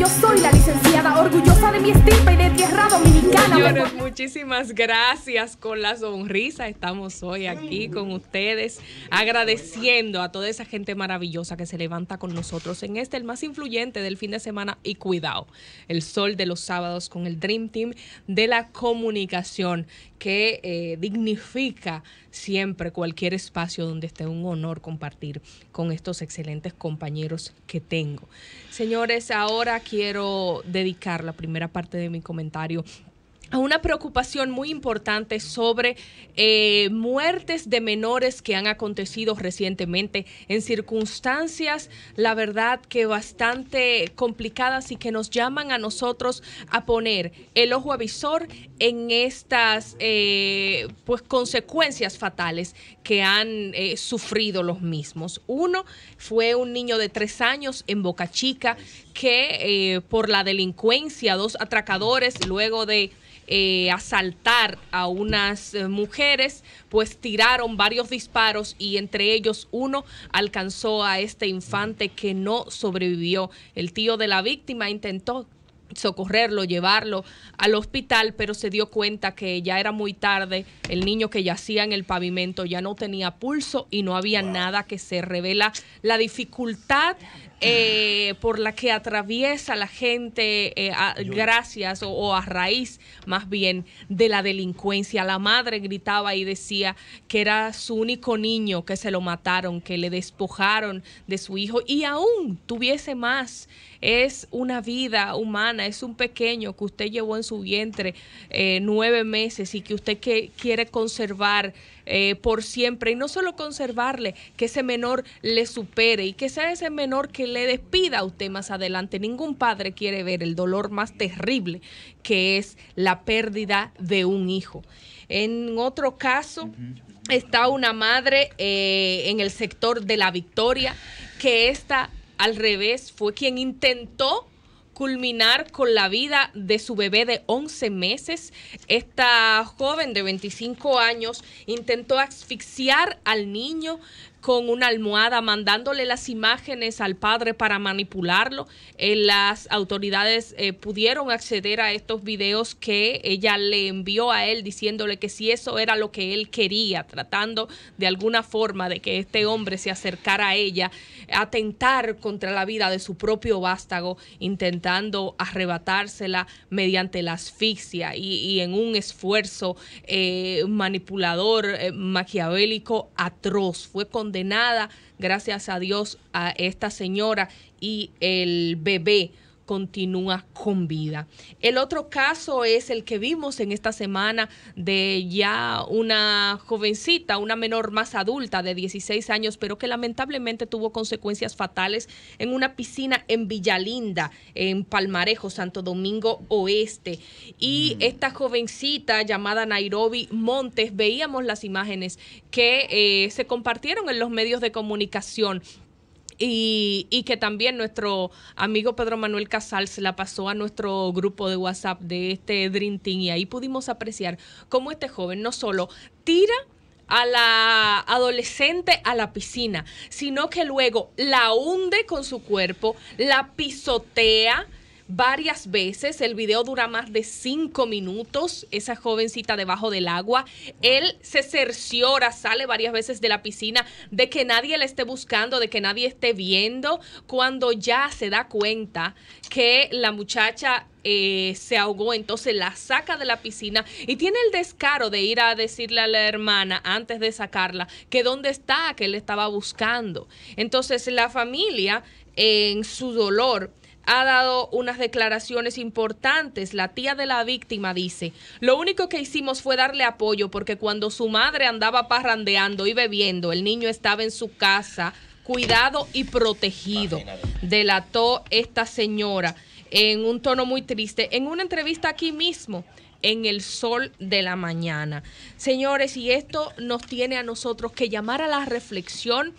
Yo soy la licenciada, orgullosa de mi estirpe y de tierra dominicana. muchísimas gracias. Con la sonrisa estamos hoy aquí con ustedes, agradeciendo a toda esa gente maravillosa que se levanta con nosotros en este, el más influyente del fin de semana. Y cuidado, el sol de los sábados con el Dream Team de la comunicación que eh, dignifica siempre cualquier espacio donde esté un honor compartir con estos excelentes compañeros que tengo. Señores, ahora quiero dedicar la primera parte de mi comentario a una preocupación muy importante sobre eh, muertes de menores que han acontecido recientemente en circunstancias, la verdad que bastante complicadas y que nos llaman a nosotros a poner el ojo avisor en estas eh, pues consecuencias fatales que han eh, sufrido los mismos. Uno fue un niño de tres años en Boca Chica que por la delincuencia, dos atracadores luego de eh, asaltar a unas eh, mujeres, pues tiraron varios disparos y entre ellos uno alcanzó a este infante que no sobrevivió. El tío de la víctima intentó socorrerlo, llevarlo al hospital, pero se dio cuenta que ya era muy tarde, el niño que yacía en el pavimento ya no tenía pulso y no había nada que se revela la dificultad eh, por la que atraviesa la gente eh, gracias o, a raíz más bien de la delincuencia. La madre gritaba y decía que era su único niño que se lo mataron, que le despojaron de su hijo y aún tuviese más. Es una vida humana, es un pequeño que usted llevó en su vientre eh, nueve meses y que usted quiere conservar eh, por siempre y no solo conservarle, que ese menor le supere y que sea ese menor que le despida a usted más adelante. Ningún padre quiere ver el dolor más terrible que es la pérdida de un hijo. En otro caso, está una madre eh, en el sector de la victoria que esta al revés fue quien intentó culminar con la vida de su bebé de 11 meses. Esta joven de 25 años intentó asfixiar al niño, con una almohada, mandándole las imágenes al padre para manipularlo. Eh, las autoridades eh, pudieron acceder a estos videos que ella le envió a él diciéndole que si eso era lo que él quería, tratando de alguna forma de que este hombre se acercara a ella, atentar contra la vida de su propio vástago, intentando arrebatársela mediante la asfixia y, en un esfuerzo eh, manipulador, maquiavélico, atroz. Fue condenado nada, gracias a Dios, a esta señora y el bebé continúa con vida. El otro caso es el que vimos en esta semana de ya una jovencita, una menor más adulta de 16 años, pero que lamentablemente tuvo consecuencias fatales en una piscina en Villalinda, en Palmarejo, Santo Domingo Oeste. Y mm. esta jovencita llamada Nairobi Montes, veíamos las imágenes que eh, se compartieron en los medios de comunicación y, que también nuestro amigo Pedro Manuel Casal se la pasó a nuestro grupo de WhatsApp de este Dream Team y ahí pudimos apreciar cómo este joven no solo tira a la adolescente a la piscina, sino que luego la hunde con su cuerpo, la pisotea, varias veces. El video dura más de cinco minutos. Esa jovencita debajo del agua. Él se cerciora, sale varias veces de la piscina de que nadie la esté buscando, de que nadie esté viendo. Cuando ya se da cuenta que la muchacha eh, se ahogó, entonces la saca de la piscina y tiene el descaro de ir a decirle a la hermana antes de sacarla que dónde está, que él estaba buscando. Entonces la familia en su dolor ha dado unas declaraciones importantes. La tía de la víctima dice, lo único que hicimos fue darle apoyo porque cuando su madre andaba parrandeando y bebiendo, el niño estaba en su casa, cuidado y protegido, delató esta señora en un tono muy triste, en una entrevista aquí mismo en el sol de la mañana. Señores, y esto nos tiene a nosotros que llamar a la reflexión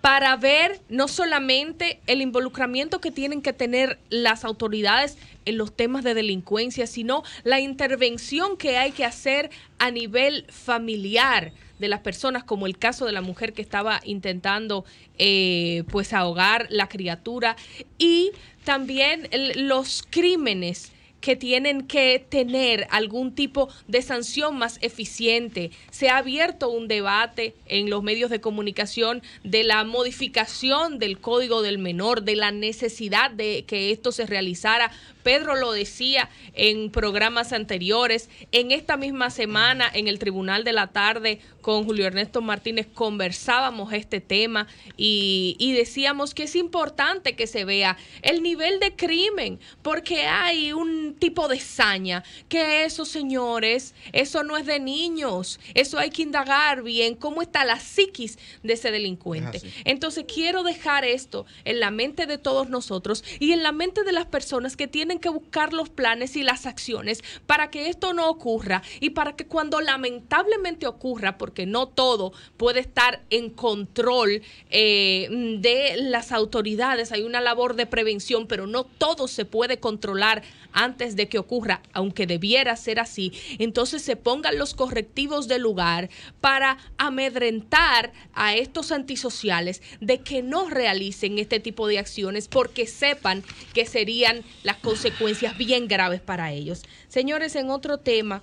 para ver no solamente el involucramiento que tienen que tener las autoridades en los temas de delincuencia, sino la intervención que hay que hacer a nivel familiar de las personas, como el caso de la mujer que estaba intentando eh, pues ahogar la criatura, y también los crímenes que tienen que tener algún tipo de sanción más eficiente. Se ha abierto un debate en los medios de comunicación de la modificación del código del menor, de la necesidad de que esto se realizara Pedro lo decía en programas anteriores, en esta misma semana en el Tribunal de la Tarde con Julio Ernesto Martínez conversábamos este tema y, decíamos que es importante que se vea el nivel de crimen, porque hay un tipo de saña, que eso señores, eso no es de niños, eso hay que indagar bien cómo está la psiquis de ese delincuente. Entonces quiero dejar esto en la mente de todos nosotros y en la mente de las personas que tienen que buscar los planes y las acciones para que esto no ocurra y para que cuando lamentablemente ocurra, porque no todo puede estar en control eh, de las autoridades, hay una labor de prevención, pero no todo se puede controlar antes de que ocurra, aunque debiera ser así. Entonces se pongan los correctivos de lugar para amedrentar a estos antisociales de que no realicen este tipo de acciones porque sepan que serían las consecuencias consecuencias bien graves para ellos. Señores, en otro tema,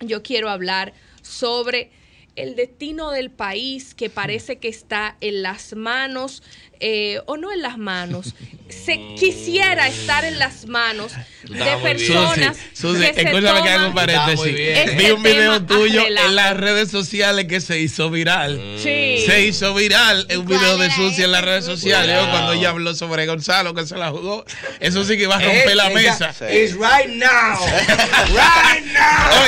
yo quiero hablar sobre el destino del país que parece que está en las manos, eh, o no en las manos, se quisiera estar en las manos de personas Susi, que se hago un paréntesis. Vi este un video tuyo en las redes sociales que se hizo viral. Mm. Se hizo viral un video de Susi en las redes sociales cuando ella habló sobre Gonzalo que se la jugó. Eso sí que iba a romper la mesa. es right now. right now.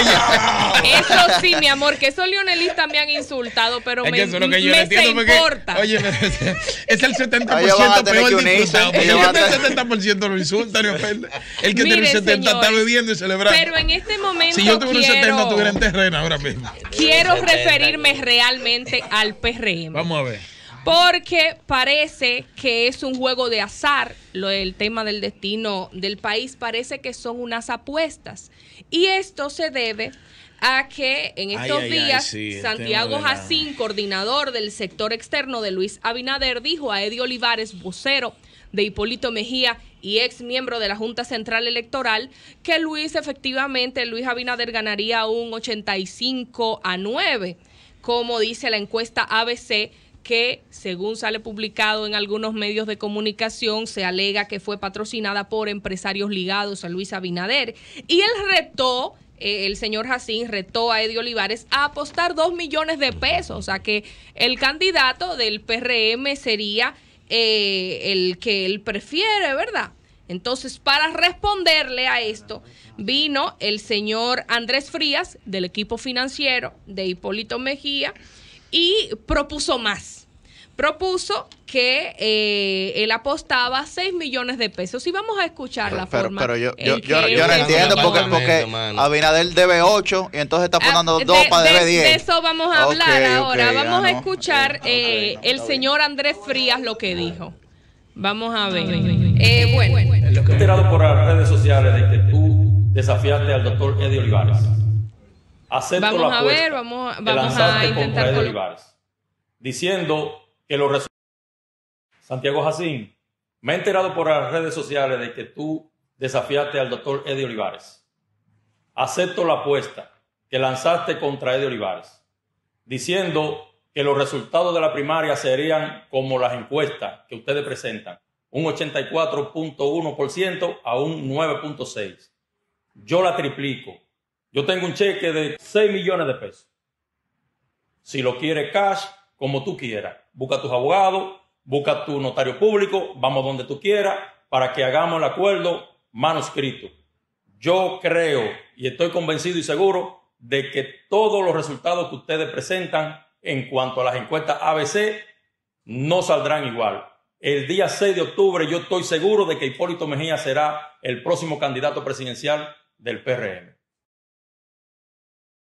Oye. Eso sí, mi amor, que esos leonelistas me han insultado, pero me, que eso es que yo me entiendo importa. es el 70% peor disfrutado el 70% lo insulta El que tiene el 70 está bebiendo y celebrando. Pero en este momento. Si yo tuviera un 70, tuviera en terreno ahora mismo. Quiero referirme realmente al PRM. Vamos a ver. Porque parece que es un juego de azar, lo, el tema del destino del país, parece que son unas apuestas. Y esto se debe a que en estos días Santiago Jacín, coordinador del sector externo de Luis Abinader, dijo a Eddie Olivares, vocero de Hipólito Mejía y ex miembro de la Junta Central Electoral, que Luis efectivamente, Luis Abinader ganaría un 85 a 9, como dice la encuesta ABC que, según sale publicado en algunos medios de comunicación, se alega que fue patrocinada por empresarios ligados a Luis Abinader. Y él retó, eh, el señor Jacín retó a Eddie Olivares a apostar 2 millones de pesos. O sea que el candidato del PRM sería eh, el que él prefiere, ¿verdad? Entonces, para responderle a esto, vino el señor Andrés Frías del equipo financiero de Hipólito Mejía y propuso más propuso que eh, él apostaba 6 millones de pesos. Y vamos a escuchar la forma. Pero yo, yo, yo, yo no entiendo porque, porque Abinader debe 8 y entonces está ah, poniendo 2 para debe 10. De eso vamos a hablar ahora. vamos a escuchar eh, el señor Andrés Frías lo que dijo. Vamos a ver. bueno. Eh, lo que he tirado por las redes sociales de que tú desafiaste al doctor Eddie Olivares. vamos a ver, vamos, vamos a intentar. diciendo Santiago Jacín, me he enterado por las redes sociales de que tú desafiaste al doctor Eddie Olivares. Acepto la apuesta que lanzaste contra Eddie Olivares, diciendo que los resultados de la primaria serían como las encuestas que ustedes presentan, un 84.1% a un 9.6%. Yo la triplico. Yo tengo un cheque de 6 millones de pesos. Si lo quiere cash, como tú quieras. Busca a tus abogados, busca a tu notario público, vamos donde tú quieras para que hagamos el acuerdo manuscrito. Yo creo y estoy convencido y seguro de que todos los resultados que ustedes presentan en cuanto a las encuestas ABC no saldrán igual. El día 6 de octubre yo estoy seguro de que Hipólito Mejía será el próximo candidato presidencial del PRM.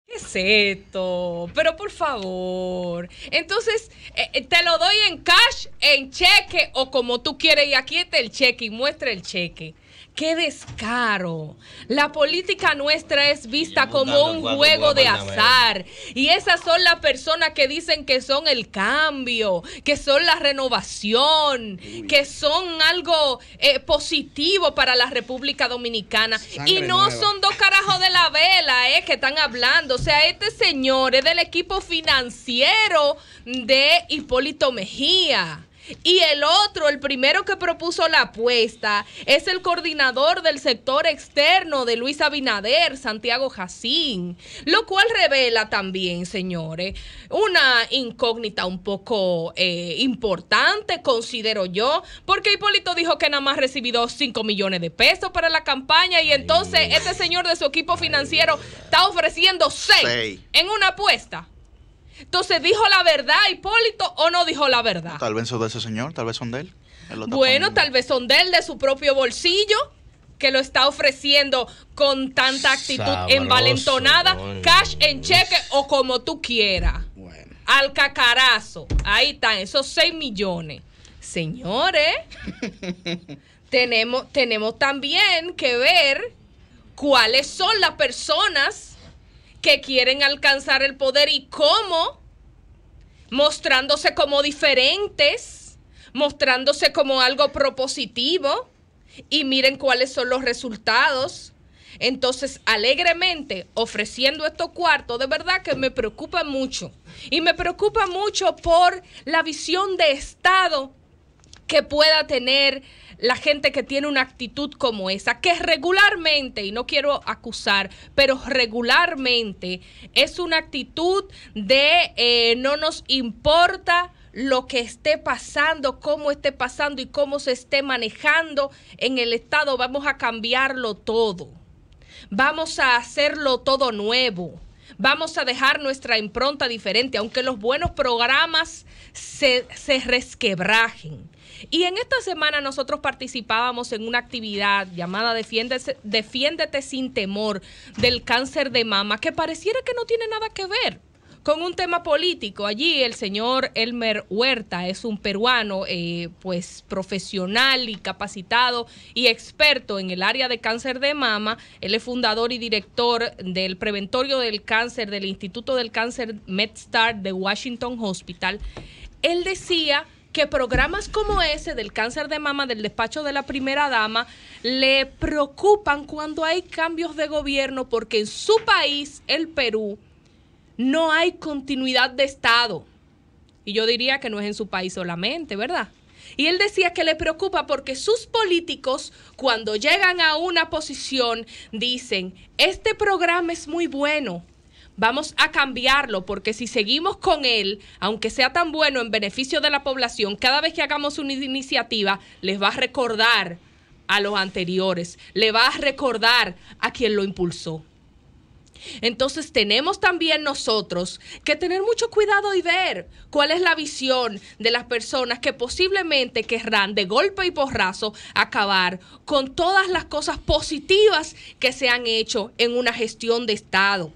¿Qué es esto? Pero por favor. Entonces, eh, eh, te lo doy en cash, en cheque o como tú quieres. Y aquí está el cheque y muestra el cheque qué descaro. La política nuestra es vista como un juego de azar. Y esas son las personas que dicen que son el cambio, que son la renovación, que son algo eh, positivo para la República Dominicana. y no son dos carajos de la vela eh, que están hablando. O sea, este señor es del equipo financiero de Hipólito Mejía. Y el otro, el primero que propuso la apuesta, es el coordinador del sector externo de Luis Abinader, Santiago Jacín, lo cual revela también, señores, una incógnita un poco eh, importante, considero yo, porque Hipólito dijo que nada más recibido 5 millones de pesos para la campaña y entonces este señor de su equipo financiero está ofreciendo 6 en una apuesta. Entonces, ¿dijo la verdad Hipólito o no dijo la verdad? Tal vez son de ese señor, tal vez son de él. bueno, tal vez son de él, de su propio bolsillo, que lo está ofreciendo con tanta actitud envalentonada, cash en cheque o como tú quieras. Bueno. Al cacarazo. Ahí están, esos 6 millones. Señores, tenemos, tenemos también que ver cuáles son las personas que quieren alcanzar el poder y cómo, mostrándose como diferentes, mostrándose como algo propositivo y miren cuáles son los resultados. Entonces, alegremente ofreciendo estos cuartos, de verdad que me preocupa mucho. Y me preocupa mucho por la visión de Estado que pueda tener la gente que tiene una actitud como esa, que regularmente, y no quiero acusar, pero regularmente es una actitud de eh, no nos importa lo que esté pasando, cómo esté pasando y cómo se esté manejando en el Estado, vamos a cambiarlo todo. Vamos a hacerlo todo nuevo. Vamos a dejar nuestra impronta diferente, aunque los buenos programas se, se resquebrajen y en esta semana nosotros participábamos en una actividad llamada Defiéndete, sin temor del cáncer de mama, que pareciera que no tiene nada que ver, con un tema político. Allí el señor Elmer Huerta es un peruano, eh, pues profesional y capacitado y experto en el área de cáncer de mama. Él es fundador y director del Preventorio del Cáncer del Instituto del Cáncer MedStar de Washington Hospital. Él decía que programas como ese del cáncer de mama del despacho de la primera dama le preocupan cuando hay cambios de gobierno porque en su país, el Perú, no hay continuidad de Estado. Y yo diría que no es en su país solamente, ¿verdad? Y él decía que le preocupa porque sus políticos, cuando llegan a una posición, dicen, este programa es muy bueno, vamos a cambiarlo, porque si seguimos con él, aunque sea tan bueno en beneficio de la población, cada vez que hagamos una iniciativa, les va a recordar a los anteriores, le va a recordar a quien lo impulsó. Entonces tenemos también nosotros que tener mucho cuidado y ver cuál es la visión de las personas que posiblemente querrán de golpe y porrazo acabar con todas las cosas positivas que se han hecho en una gestión de Estado.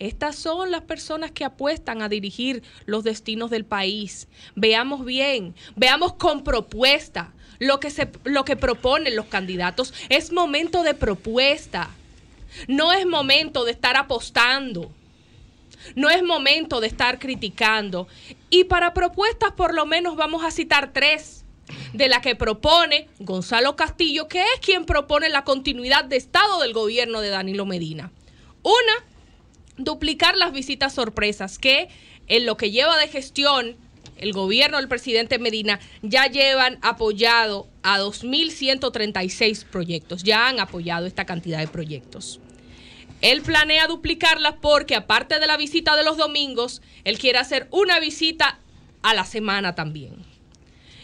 Estas son las personas que apuestan a dirigir los destinos del país. Veamos bien, veamos con propuesta lo que, se, lo que proponen los candidatos. Es momento de propuesta. No es momento de estar apostando. No es momento de estar criticando. Y para propuestas por lo menos vamos a citar tres de las que propone Gonzalo Castillo, que es quien propone la continuidad de Estado del gobierno de Danilo Medina. Una, duplicar las visitas sorpresas, que en lo que lleva de gestión el gobierno del presidente Medina ya llevan apoyado a 2.136 proyectos, ya han apoyado esta cantidad de proyectos. Él planea duplicarlas porque aparte de la visita de los domingos, él quiere hacer una visita a la semana también.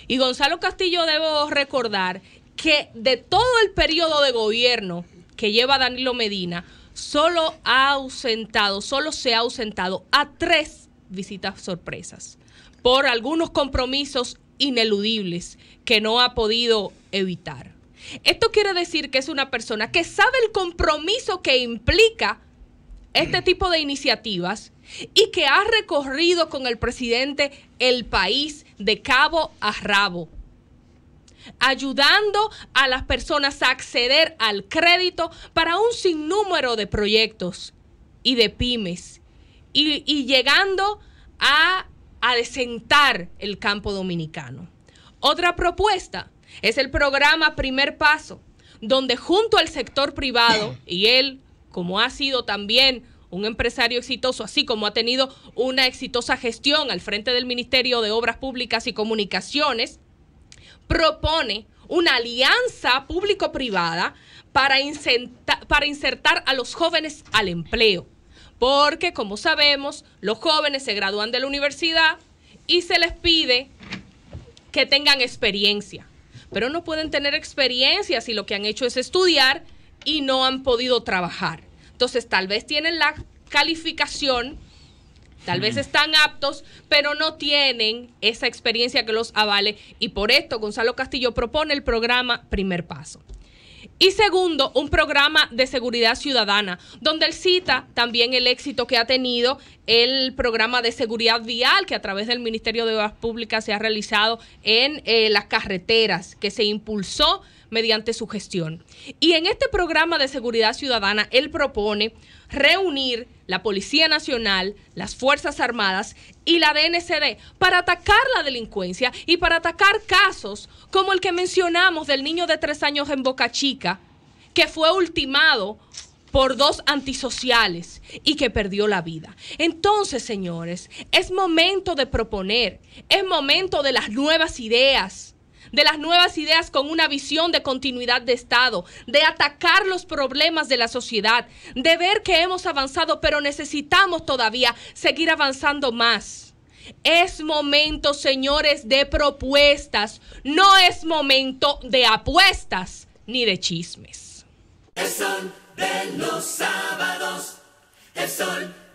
Y Gonzalo Castillo debo recordar que de todo el periodo de gobierno que lleva Danilo Medina, solo ha ausentado, solo se ha ausentado a tres visitas sorpresas por algunos compromisos ineludibles que no ha podido evitar. Esto quiere decir que es una persona que sabe el compromiso que implica este tipo de iniciativas y que ha recorrido con el presidente el país de cabo a rabo ayudando a las personas a acceder al crédito para un sinnúmero de proyectos y de pymes y, llegando a desentar el campo dominicano. Otra propuesta es el programa Primer Paso, donde junto al sector privado y él, como ha sido también un empresario exitoso, así como ha tenido una exitosa gestión al frente del Ministerio de Obras Públicas y Comunicaciones, propone una alianza público-privada para, insertar a los jóvenes al empleo. Porque, como sabemos, los jóvenes se gradúan de la universidad y se les pide que tengan experiencia. Pero no pueden tener experiencia si lo que han hecho es estudiar y no han podido trabajar. Entonces, tal vez tienen la calificación tal vez están aptos, pero no tienen esa experiencia que los avale. Y por esto Gonzalo Castillo propone el programa Primer Paso. Y segundo, un programa de seguridad ciudadana, donde él cita también el éxito que ha tenido el programa de seguridad vial que a través del Ministerio de Obras Públicas se ha realizado en eh, las carreteras, que se impulsó mediante su gestión. Y en este programa de seguridad ciudadana, él propone reunir la Policía Nacional, las Fuerzas Armadas y la DNCD para atacar la delincuencia y para atacar casos como el que mencionamos del niño de tres años en Boca Chica, que fue ultimado por dos antisociales y que perdió la vida. Entonces, señores, es momento de proponer, es momento de las nuevas ideas de las nuevas ideas con una visión de continuidad de Estado, de atacar los problemas de la sociedad, de ver que hemos avanzado, pero necesitamos todavía seguir avanzando más. Es momento, señores, de propuestas. No es momento de apuestas ni de chismes. de los sábados. El